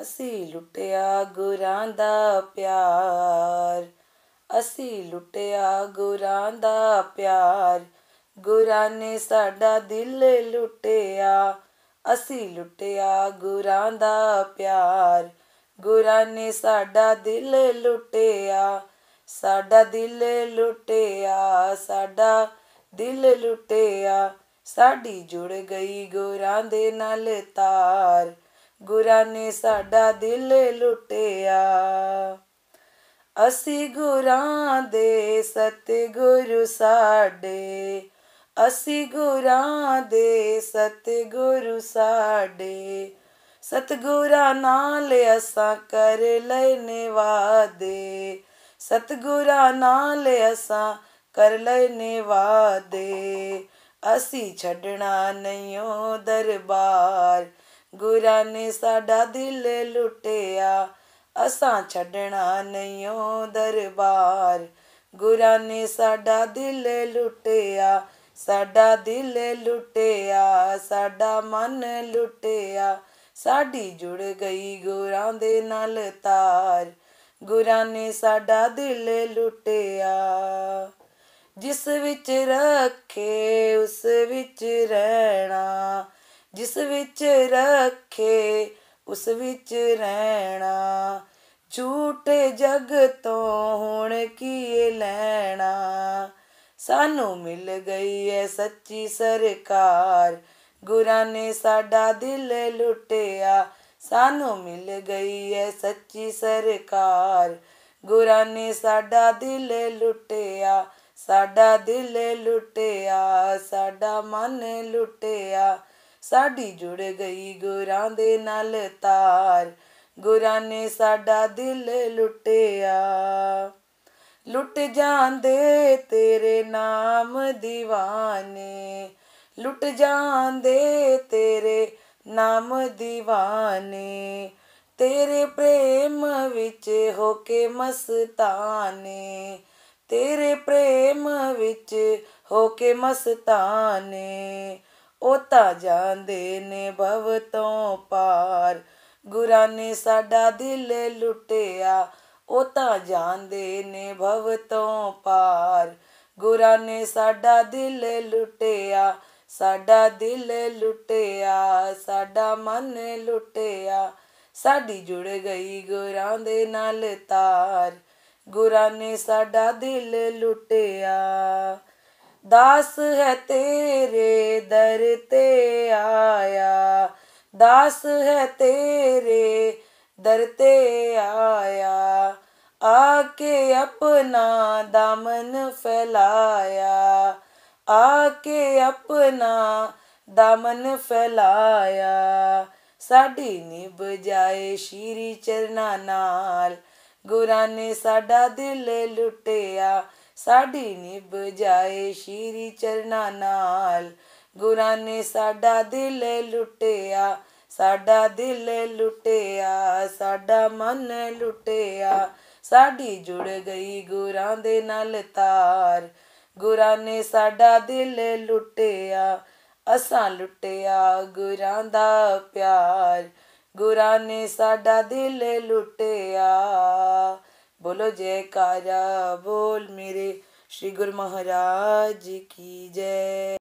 ਅਸੀਂ ਲੁੱਟਿਆ ਗੁਰਾਂ ਦਾ ਪਿਆਰ ਅਸੀਂ ਲੁੱਟਿਆ ਗੁਰਾਂ ਦਾ ਪਿਆਰ ਗੁਰਾਂ ਨੇ ਸਾਡਾ ਦਿਲ ਲੁੱਟਿਆ ਅਸੀਂ ਲੁੱਟਿਆ ਗੁਰਾਂ ਦਾ ਪਿਆਰ ਗੁਰਾਂ ਨੇ ਸਾਡਾ ਦਿਲ ਲੁੱਟਿਆ ਸਾਡਾ ਦਿਲ ਲੁੱਟਿਆ ਸਾਡਾ ਦਿਲ ਲੁੱਟਿਆ ਸਾਡੀ ਜੁੜ ਗਈ ਗੁਰਾਂ ਦੇ ਨਾਲ ਤਾਰ ਗੁਰਾਂ ਨੇ ਸਾਡਾ ਦਿਲ ਲੁੱਟਿਆ ਅਸੀਂ ਗੁਰਾਂ ਦੇ ਸਤਿਗੁਰੂ ਸਾਡੇ ਅਸੀਂ ਗੁਰਾਂ ਦੇ ਸਤਿਗੁਰੂ ਸਾਡੇ ਗੁਰਾਂ ਨਾਲ ਅਸਾਂ ਕਰ ਲੈਨੇ ਵਾਦੇ ਗੁਰਾਂ ਨਾਲ ਅਸਾਂ ਕਰ ਲੈਨੇ ਵਾਦੇ ਅਸੀਂ ਛੱਡਣਾ ਨਹੀਂ ਦਰਬਾਰ ਗੁਰਾਂ ਨੇ ਸਾਡਾ ਦਿਲ ਲੁੱਟਿਆ ਅਸਾਂ ਛੱਡਣਾ ਨਹੀਂਓ ਦਰਬਾਰ ਗੁਰਾਂ ਨੇ ਸਾਡਾ ਦਿਲ ਲੁੱਟਿਆ ਸਾਡਾ ਦਿਲ ਲੁੱਟਿਆ ਸਾਡਾ ਮਨ ਲੁੱਟਿਆ ਸਾਡੀ ਜੁੜ ਗਈ ਗੁਰਾਂ ਦੇ ਨਾਲ ਤਾਰ ਗੁਰਾਂ ਨੇ ਸਾਡਾ ਦਿਲ ਲੁੱਟਿਆ ਜਿਸ ਵਿੱਚ ਰੱਖੇ ਉਸ ਵਿੱਚ ਰਹਿਣਾ ਜਿਸ ਵਿੱਚ ਰਹਿ ਉਸ ਵਿੱਚ ਰਹਿਣਾ ਝੂਠੇ ਜਗ ਤੋਂ ਹੁਣ ਕੀ ਲੈਣਾ ਸਾਨੂੰ ਮਿਲ ਗਈ ਐ ਸੱਚੀ ਸਰਕਾਰ ਗੁਰਾਂ ਨੇ ਸਾਡਾ ਦਿਲ ਲੁੱਟਿਆ ਸਾਨੂੰ ਮਿਲ ਗਈ ਐ ਸੱਚੀ ਸਰਕਾਰ ਗੁਰਾਂ ਨੇ ਸਾਡਾ ਦਿਲ ਲੁੱਟਿਆ ਸਾਡਾ ਦਿਲ ਲੁੱਟਿਆ ਸਾਡਾ ਮਨ ਲੁੱਟਿਆ ਸਾਡੀ ਜੁੜ ਗਈ ਗੁਰਾਂ ਦੇ ਨਾਲ ਤਾਰ ਗੁਰਾਂ ਨੇ ਸਾਡਾ ਦਿਲ ਲੁੱਟਿਆ ਲੁੱਟ ਜਾਂਦੇ ਤੇਰੇ ਨਾਮ دیਵਾਨੇ ਲੁੱਟ ਜਾਂਦੇ ਤੇਰੇ ਨਾਮ دیਵਾਨੇ ਤੇਰੇ ਪ੍ਰੇਮ ਵਿੱਚ ਹੋ ਕੇ ਮਸਤਾਨੇ ਤੇਰੇ ਪ੍ਰੇਮ ਵਿੱਚ ਹੋ ਕੇ ਮਸਤਾਨੇ ਉਹ ਤਾਂ ਜਾਂਦੇ ਨੇ ਭਵ ਤੋਂ ਪਾਰ ਗੁਰਾਂ ਨੇ ਸਾਡਾ ਦਿਲ ਲੁੱਟਿਆ ਉਹ ਤਾਂ ਜਾਂਦੇ ਨੇ ਭਵ ਤੋਂ ਪਾਰ ਗੁਰਾਂ ਨੇ ਸਾਡਾ ਦਿਲ ਲੁੱਟਿਆ ਸਾਡਾ ਦਿਲ ਲੁੱਟਿਆ ਸਾਡਾ ਮਨ ਲੁੱਟਿਆ ਸਾਡੀ ਜੁੜ ਗਈ ਗੁਰਾਂ ਦੇ ਨਾਲ ਤਾਰ ਗੁਰਾਂ ਨੇ ਸਾਡਾ ਦਿਲ ਲੁੱਟਿਆ ਦਾਸ ਹੈ ਤੇਰੇ ਦਰ ਤੇ ਆਇਆ ਦਾਸ ਹੈ ਤੇਰੇ ਦਰ ਤੇ ਆਇਆ ਆ ਕੇ ਆਪਣਾ ਦਮਨ ਫੈਲਾਇਆ ਆ ਕੇ ਆਪਣਾ ਦਮਨ ਫੈਲਾਇਆ ਸਾਡੀ ਨਿਭ ਜਾਏ ਸ਼ੀਰੀ ਚਰਨਾ ਨਾਲ ਗੁਰਾਂ ਨੇ ਸਾਡਾ ਦਿਲ ਲੁੱਟਿਆ ਸਾਡੀ ਨਿਭ ਜਾਏ ਸ਼ੀਰੀ ਚਰਨਾ ਨਾਲ ਗੁਰਾਂ ਨੇ ਸਾਡਾ ਦਿਲ ਲੁੱਟਿਆ ਸਾਡਾ ਦਿਲ ਲੁੱਟਿਆ ਸਾਡਾ ਮਨ ਲੁੱਟਿਆ ਸਾਡੀ ਜੁੜ ਗਈ ਗੁਰਾਂ ਦੇ ਨਾਲ ਤਾਰ ਗੁਰਾਂ ਨੇ ਸਾਡਾ ਦਿਲ ਲੁੱਟਿਆ ਅਸਾਂ ਲੁੱਟਿਆ ਗੁਰਾਂ ਦਾ ਪਿਆਰ ਗੁਰਾਂ ਨੇ ਸਾਡਾ ਦਿਲ ਲੁੱਟਿਆ बोलो जयकारा बोल मेरे श्री गुरु महाराज की जय